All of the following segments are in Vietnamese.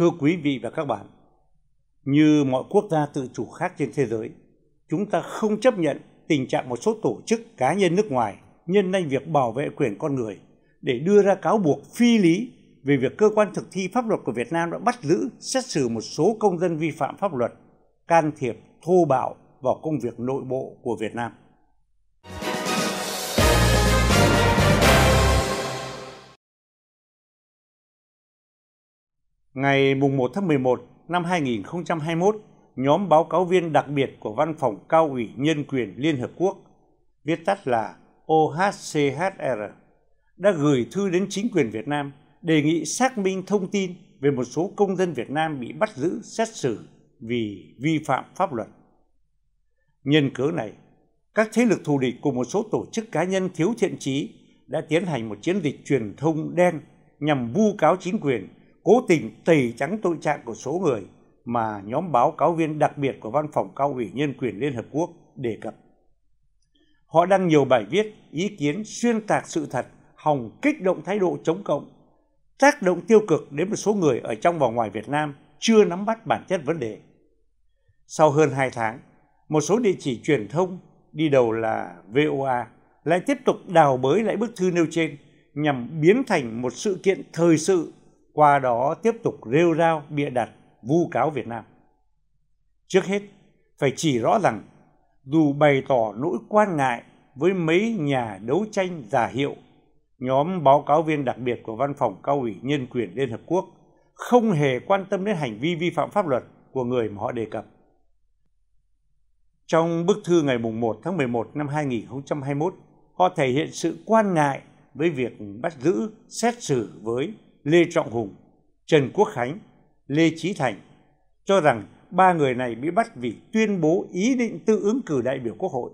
Thưa quý vị và các bạn, như mọi quốc gia tự chủ khác trên thế giới, chúng ta không chấp nhận tình trạng một số tổ chức cá nhân nước ngoài nhân danh việc bảo vệ quyền con người để đưa ra cáo buộc phi lý về việc cơ quan thực thi pháp luật của Việt Nam đã bắt giữ, xét xử một số công dân vi phạm pháp luật, can thiệp thô bạo vào công việc nội bộ của Việt Nam. Ngày 1 tháng 11 năm 2021, nhóm báo cáo viên đặc biệt của Văn phòng Cao ủy Nhân quyền Liên Hợp Quốc, viết tắt là OHCHR, đã gửi thư đến chính quyền Việt Nam đề nghị xác minh thông tin về một số công dân Việt Nam bị bắt giữ xét xử vì vi phạm pháp luật. Nhân cớ này, các thế lực thù địch cùng một số tổ chức cá nhân thiếu thiện trí đã tiến hành một chiến dịch truyền thông đen nhằm vu cáo chính quyền cố tình tẩy trắng tội trạng của số người mà nhóm báo cáo viên đặc biệt của Văn phòng Cao ủy Nhân quyền Liên Hợp Quốc đề cập. Họ đăng nhiều bài viết, ý kiến xuyên tạc sự thật, hòng kích động thái độ chống cộng, tác động tiêu cực đến một số người ở trong và ngoài Việt Nam chưa nắm bắt bản chất vấn đề. Sau hơn hai tháng, một số địa chỉ truyền thông đi đầu là VOA lại tiếp tục đào bới lại bức thư nêu trên nhằm biến thành một sự kiện thời sự qua đó tiếp tục rêu rao bịa đặt vu cáo việt nam trước hết phải chỉ rõ rằng dù bày tỏ nỗi quan ngại với mấy nhà đấu tranh giả hiệu nhóm báo cáo viên đặc biệt của văn phòng cao ủy nhân quyền liên hợp quốc không hề quan tâm đến hành vi vi phạm pháp luật của người mà họ đề cập trong bức thư ngày 1 tháng 11 năm 2021, họ thể hiện sự quan ngại với việc bắt giữ, xét xử với Lê Trọng Hùng, Trần Quốc Khánh, Lê Trí Thành cho rằng ba người này bị bắt vì tuyên bố ý định tự ứng cử đại biểu quốc hội.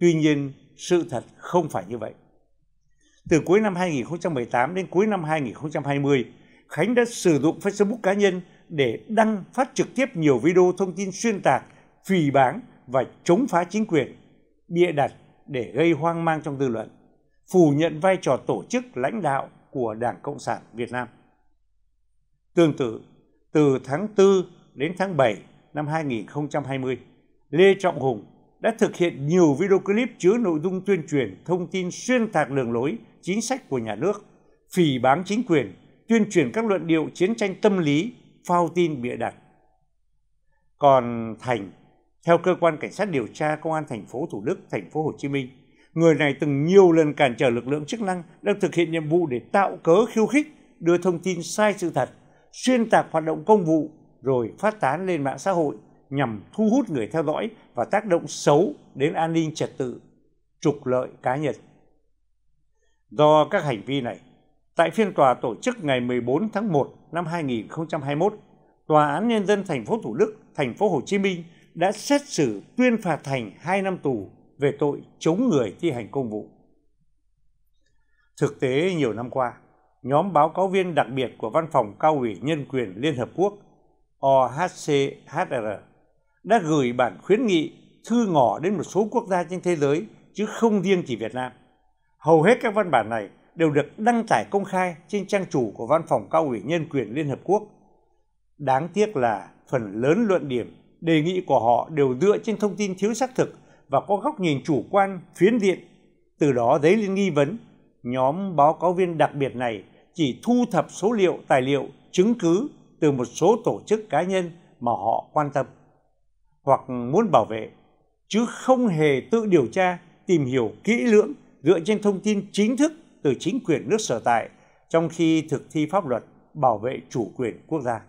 Tuy nhiên, sự thật không phải như vậy. Từ cuối năm 2018 đến cuối năm 2020, Khánh đã sử dụng Facebook cá nhân để đăng phát trực tiếp nhiều video thông tin xuyên tạc, phỉ báng và chống phá chính quyền, bịa đặt để gây hoang mang trong dư luận, phủ nhận vai trò tổ chức lãnh đạo của Đảng Cộng sản Việt Nam. Tương tự, từ tháng 4 đến tháng 7 năm 2020, Lê Trọng Hùng đã thực hiện nhiều video clip chứa nội dung tuyên truyền thông tin xuyên tạc đường lối, chính sách của nhà nước, phỉ báng chính quyền, tuyên truyền các luận điệu chiến tranh tâm lý, phao tin bịa đặt. Còn Thành, theo cơ quan cảnh sát điều tra công an thành phố Thủ Đức, thành phố Hồ Chí Minh, người này từng nhiều lần cản trở lực lượng chức năng đang thực hiện nhiệm vụ để tạo cớ khiêu khích đưa thông tin sai sự thật xuyên tạc hoạt động công vụ rồi phát tán lên mạng xã hội nhằm thu hút người theo dõi và tác động xấu đến an ninh trật tự trục lợi cá nhân do các hành vi này tại phiên tòa tổ chức ngày 14 tháng 1 năm 2021 tòa án nhân dân thành phố Thủ Đức thành phố Hồ Chí Minh đã xét xử tuyên phạt Thành 2 năm tù về tội chống người thi hành công vụ. Thực tế nhiều năm qua, nhóm báo cáo viên đặc biệt của Văn phòng Cao ủy Nhân quyền Liên Hợp Quốc OHCHR đã gửi bản khuyến nghị thư ngỏ đến một số quốc gia trên thế giới chứ không riêng chỉ Việt Nam. Hầu hết các văn bản này đều được đăng tải công khai trên trang chủ của Văn phòng Cao ủy Nhân quyền Liên Hợp Quốc. Đáng tiếc là phần lớn luận điểm, đề nghị của họ đều dựa trên thông tin thiếu xác thực và có góc nhìn chủ quan phiến diện từ đó dấy lên nghi vấn nhóm báo cáo viên đặc biệt này chỉ thu thập số liệu tài liệu chứng cứ từ một số tổ chức cá nhân mà họ quan tâm hoặc muốn bảo vệ chứ không hề tự điều tra tìm hiểu kỹ lưỡng dựa trên thông tin chính thức từ chính quyền nước sở tại trong khi thực thi pháp luật bảo vệ chủ quyền quốc gia.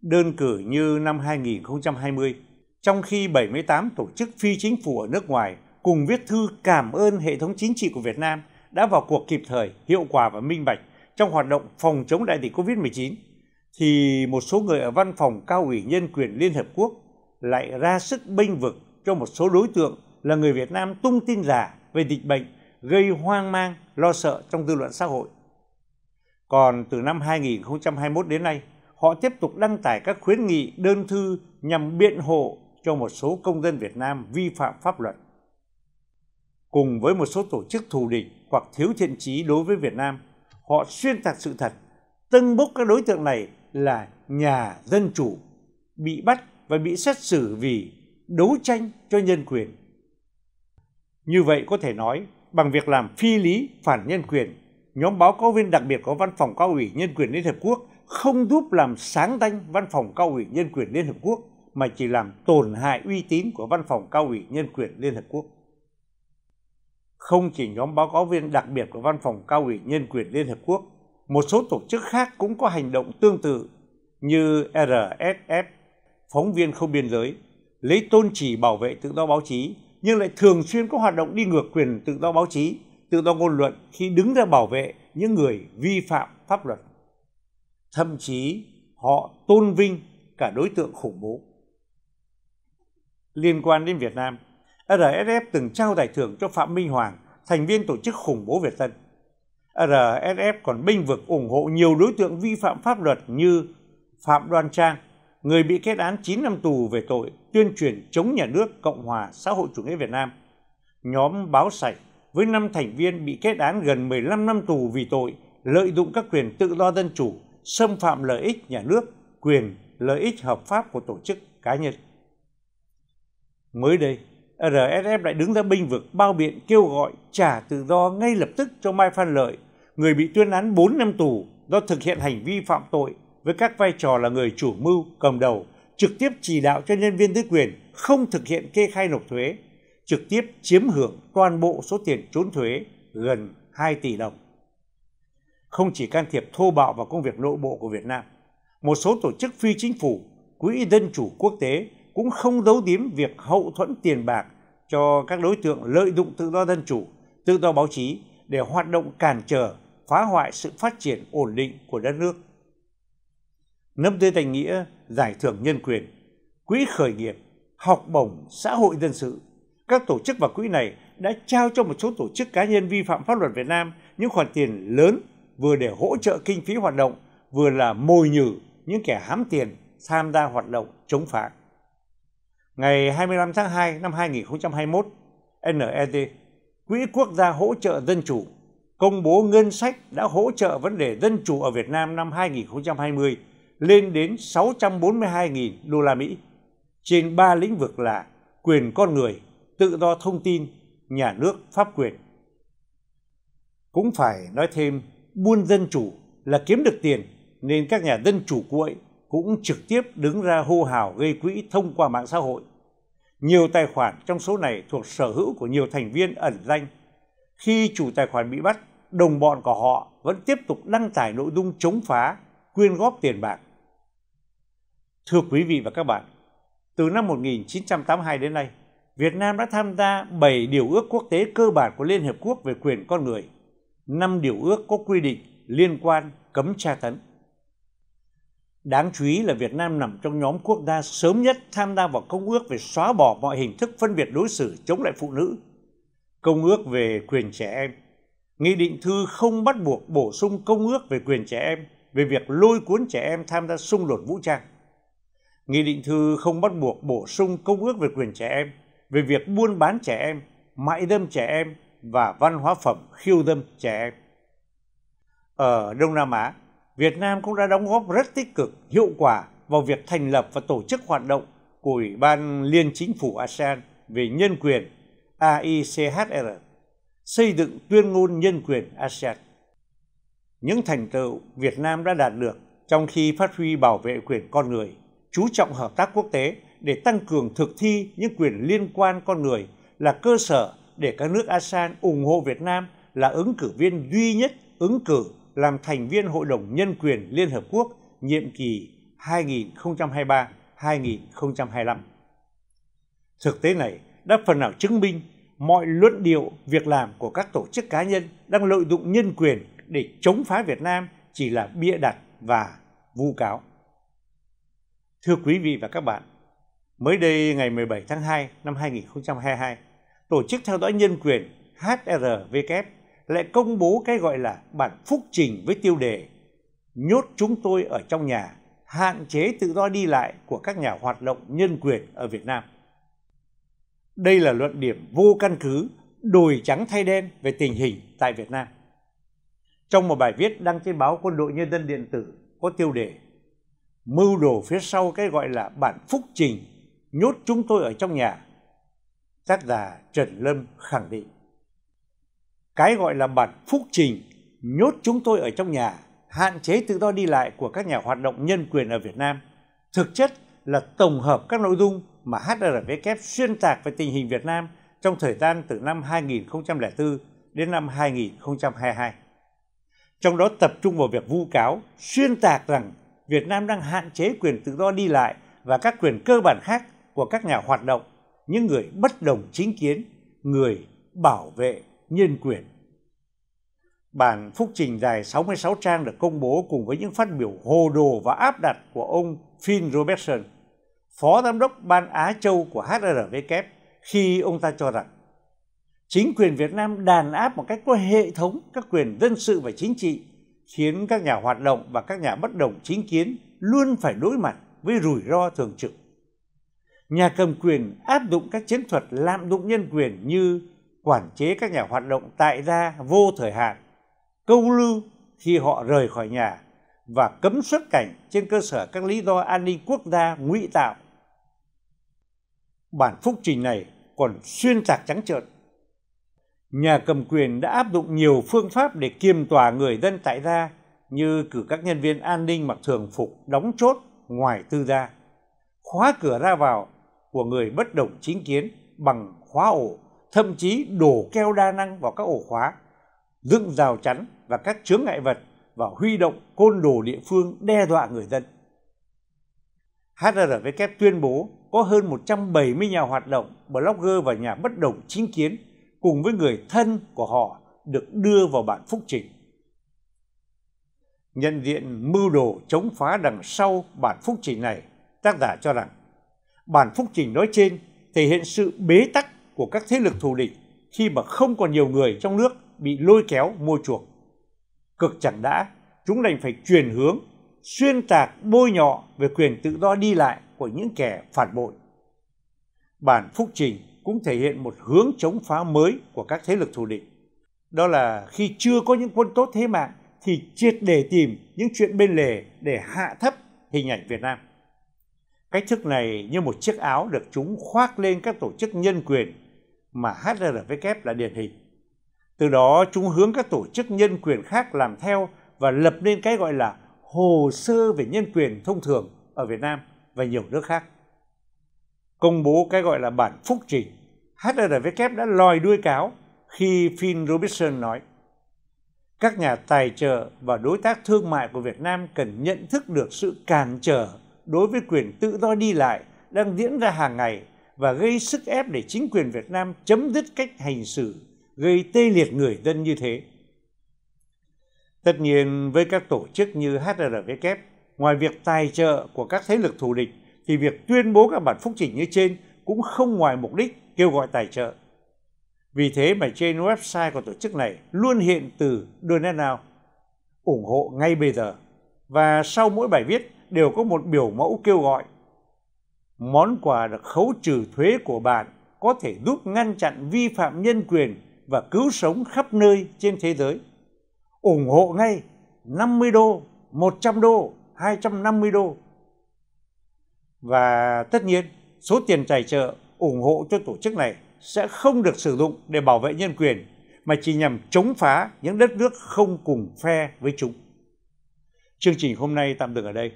Đơn cử như năm 2020, trong khi 78 tổ chức phi chính phủ ở nước ngoài cùng viết thư cảm ơn hệ thống chính trị của Việt Nam đã vào cuộc kịp thời, hiệu quả và minh bạch trong hoạt động phòng chống đại dịch COVID-19, thì một số người ở văn phòng cao ủy nhân quyền Liên Hợp Quốc lại ra sức bênh vực cho một số đối tượng là người Việt Nam tung tin giả về dịch bệnh gây hoang mang, lo sợ trong dư luận xã hội. Còn từ năm 2021 đến nay, họ tiếp tục đăng tải các khuyến nghị đơn thư nhằm biện hộ cho một số công dân Việt Nam vi phạm pháp luật. Cùng với một số tổ chức thù địch hoặc thiếu thiện trí đối với Việt Nam, họ xuyên tạc sự thật, tâng bốc các đối tượng này là nhà dân chủ, bị bắt và bị xét xử vì đấu tranh cho nhân quyền. Như vậy có thể nói, bằng việc làm phi lý phản nhân quyền, nhóm báo cáo viên đặc biệt có văn phòng cao ủy nhân quyền Liên Hợp Quốc không giúp làm sáng danh văn phòng cao ủy nhân quyền Liên Hợp Quốc mà chỉ làm tổn hại uy tín của văn phòng cao ủy nhân quyền Liên Hợp Quốc. Không chỉ nhóm báo cáo viên đặc biệt của văn phòng cao ủy nhân quyền Liên Hợp Quốc, một số tổ chức khác cũng có hành động tương tự như RSF, phóng viên không biên giới, lấy tôn chỉ bảo vệ tự do báo chí nhưng lại thường xuyên có hoạt động đi ngược quyền tự do báo chí, tự do ngôn luận khi đứng ra bảo vệ những người vi phạm pháp luật. Thậm chí họ tôn vinh cả đối tượng khủng bố liên quan đến Việt Nam, RSF từng trao giải thưởng cho Phạm Minh Hoàng, thành viên tổ chức khủng bố Việt Tân. RSF còn binh vực ủng hộ nhiều đối tượng vi phạm pháp luật như Phạm Đoan Trang, người bị kết án 9 năm tù về tội tuyên truyền chống nhà nước Cộng hòa xã hội chủ nghĩa Việt Nam. Nhóm Báo Sạch với 5 thành viên bị kết án gần 15 năm tù vì tội lợi dụng các quyền tự do dân chủ, xâm phạm lợi ích nhà nước, quyền lợi ích hợp pháp của tổ chức cá nhân mới đây rsf lại đứng ra binh vực bao biện kêu gọi trả tự do ngay lập tức cho mai phan lợi người bị tuyên án 4 năm tù do thực hiện hành vi phạm tội với các vai trò là người chủ mưu cầm đầu trực tiếp chỉ đạo cho nhân viên dưới quyền không thực hiện kê khai nộp thuế trực tiếp chiếm hưởng toàn bộ số tiền trốn thuế gần 2 tỷ đồng không chỉ can thiệp thô bạo vào công việc nội bộ của Việt Nam, một số tổ chức phi chính phủ, quỹ dân chủ quốc tế cũng không giấu giếm việc hậu thuẫn tiền bạc cho các đối tượng lợi dụng tự do dân chủ, tự do báo chí để hoạt động cản trở, phá hoại sự phát triển ổn định của đất nước. Nấm dưới thành nghĩa giải thưởng nhân quyền, quỹ khởi nghiệp, học bổng xã hội dân sự, các tổ chức và quỹ này đã trao cho một số tổ chức cá nhân vi phạm pháp luật Việt Nam những khoản tiền lớn vừa để hỗ trợ kinh phí hoạt động, vừa là mồi nhử những kẻ hám tiền tham gia hoạt động chống phá. Ngày 25 tháng 2 năm 2021, NED, Quỹ Quốc gia Hỗ trợ Dân chủ, công bố ngân sách đã hỗ trợ vấn đề dân chủ ở Việt Nam năm 2020 lên đến 642.000 đô la Mỹ trên ba lĩnh vực là quyền con người, tự do thông tin, nhà nước pháp quyền. Cũng phải nói thêm, buôn dân chủ là kiếm được tiền nên các nhà dân chủ cuội cũng trực tiếp đứng ra hô hào gây quỹ thông qua mạng xã hội nhiều tài khoản trong số này thuộc sở hữu của nhiều thành viên ẩn danh. Khi chủ tài khoản bị bắt, đồng bọn của họ vẫn tiếp tục đăng tải nội dung chống phá, quyên góp tiền bạc. Thưa quý vị và các bạn, từ năm 1982 đến nay, Việt Nam đã tham gia 7 điều ước quốc tế cơ bản của Liên Hiệp Quốc về quyền con người, 5 điều ước có quy định liên quan cấm tra tấn đáng chú ý là việt nam nằm trong nhóm quốc gia sớm nhất tham gia vào công ước về xóa bỏ mọi hình thức phân biệt đối xử chống lại phụ nữ công ước về quyền trẻ em nghị định thư không bắt buộc bổ sung công ước về quyền trẻ em về việc lôi cuốn trẻ em tham gia xung đột vũ trang nghị định thư không bắt buộc bổ sung công ước về quyền trẻ em về việc buôn bán trẻ em mại dâm trẻ em và văn hóa phẩm khiêu dâm trẻ em ở đông nam á Việt Nam cũng đã đóng góp rất tích cực, hiệu quả vào việc thành lập và tổ chức hoạt động của Ủy ban Liên Chính phủ ASEAN về nhân quyền AICHR, xây dựng tuyên ngôn nhân quyền ASEAN. Những thành tựu Việt Nam đã đạt được trong khi phát huy bảo vệ quyền con người, chú trọng hợp tác quốc tế để tăng cường thực thi những quyền liên quan con người là cơ sở để các nước ASEAN ủng hộ Việt Nam là ứng cử viên duy nhất ứng cử làm thành viên hội đồng nhân quyền liên hợp quốc nhiệm kỳ 2023-2025. Thực tế này đã phần nào chứng minh mọi luận điệu việc làm của các tổ chức cá nhân đang lợi dụng nhân quyền để chống phá Việt Nam chỉ là bịa đặt và vu cáo. Thưa quý vị và các bạn, mới đây ngày 17 tháng 2 năm 2022, Tổ chức Theo dõi Nhân quyền HRWf lại công bố cái gọi là bản phúc trình với tiêu đề Nhốt chúng tôi ở trong nhà, hạn chế tự do đi lại của các nhà hoạt động nhân quyền ở Việt Nam. Đây là luận điểm vô căn cứ, đồi trắng thay đen về tình hình tại Việt Nam. Trong một bài viết đăng trên báo Quân đội Nhân dân Điện tử có tiêu đề Mưu đồ phía sau cái gọi là bản phúc trình, nhốt chúng tôi ở trong nhà. Tác giả Trần Lâm khẳng định cái gọi là bản phúc trình nhốt chúng tôi ở trong nhà hạn chế tự do đi lại của các nhà hoạt động nhân quyền ở Việt Nam thực chất là tổng hợp các nội dung mà HRW xuyên tạc về tình hình Việt Nam trong thời gian từ năm 2004 đến năm 2022. Trong đó tập trung vào việc vu cáo, xuyên tạc rằng Việt Nam đang hạn chế quyền tự do đi lại và các quyền cơ bản khác của các nhà hoạt động, những người bất đồng chính kiến, người bảo vệ nhân quyền. Bản phúc trình dài 66 trang được công bố cùng với những phát biểu hồ đồ và áp đặt của ông Phil Robertson, phó giám đốc Ban Á Châu của HRW khi ông ta cho rằng chính quyền Việt Nam đàn áp một cách có hệ thống các quyền dân sự và chính trị, khiến các nhà hoạt động và các nhà bất đồng chính kiến luôn phải đối mặt với rủi ro thường trực. Nhà cầm quyền áp dụng các chiến thuật lạm dụng nhân quyền như quản chế các nhà hoạt động tại gia vô thời hạn câu lưu khi họ rời khỏi nhà và cấm xuất cảnh trên cơ sở các lý do an ninh quốc gia ngụy tạo bản phúc trình này còn xuyên tạc trắng trợn nhà cầm quyền đã áp dụng nhiều phương pháp để kiềm tòa người dân tại gia như cử các nhân viên an ninh mặc thường phục đóng chốt ngoài tư gia khóa cửa ra vào của người bất đồng chính kiến bằng khóa ổ thậm chí đổ keo đa năng vào các ổ khóa, dựng rào chắn và các chướng ngại vật và huy động côn đồ địa phương đe dọa người dân. HRW tuyên bố có hơn 170 nhà hoạt động, blogger và nhà bất đồng chính kiến cùng với người thân của họ được đưa vào bản phúc trình. Nhận diện mưu đồ chống phá đằng sau bản phúc trình này, tác giả cho rằng bản phúc trình nói trên thể hiện sự bế tắc của các thế lực thù địch khi mà không còn nhiều người trong nước bị lôi kéo mua chuộc. Cực chẳng đã, chúng đành phải chuyển hướng, xuyên tạc bôi nhọ về quyền tự do đi lại của những kẻ phản bội. Bản phúc trình cũng thể hiện một hướng chống phá mới của các thế lực thù địch. Đó là khi chưa có những quân tốt thế mạng thì triệt để tìm những chuyện bên lề để hạ thấp hình ảnh Việt Nam. Cách thức này như một chiếc áo được chúng khoác lên các tổ chức nhân quyền mà HRW là điển hình. Từ đó chúng hướng các tổ chức nhân quyền khác làm theo và lập nên cái gọi là hồ sơ về nhân quyền thông thường ở Việt Nam và nhiều nước khác. Công bố cái gọi là bản phúc trình, HRW đã lòi đuôi cáo khi Phil Robinson nói các nhà tài trợ và đối tác thương mại của Việt Nam cần nhận thức được sự cản trở đối với quyền tự do đi lại đang diễn ra hàng ngày và gây sức ép để chính quyền Việt Nam chấm dứt cách hành xử gây tê liệt người dân như thế. Tất nhiên với các tổ chức như HRW, ngoài việc tài trợ của các thế lực thù địch thì việc tuyên bố các bản phúc trình như trên cũng không ngoài mục đích kêu gọi tài trợ. Vì thế mà trên website của tổ chức này luôn hiện từ Donate Now, ủng hộ ngay bây giờ. Và sau mỗi bài viết, đều có một biểu mẫu kêu gọi món quà được khấu trừ thuế của bạn có thể giúp ngăn chặn vi phạm nhân quyền và cứu sống khắp nơi trên thế giới. ủng hộ ngay 50 đô, 100 đô, 250 đô. Và tất nhiên, số tiền tài trợ ủng hộ cho tổ chức này sẽ không được sử dụng để bảo vệ nhân quyền, mà chỉ nhằm chống phá những đất nước không cùng phe với chúng. Chương trình hôm nay tạm dừng ở đây.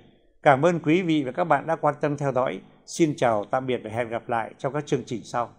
Cảm ơn quý vị và các bạn đã quan tâm theo dõi. Xin chào, tạm biệt và hẹn gặp lại trong các chương trình sau.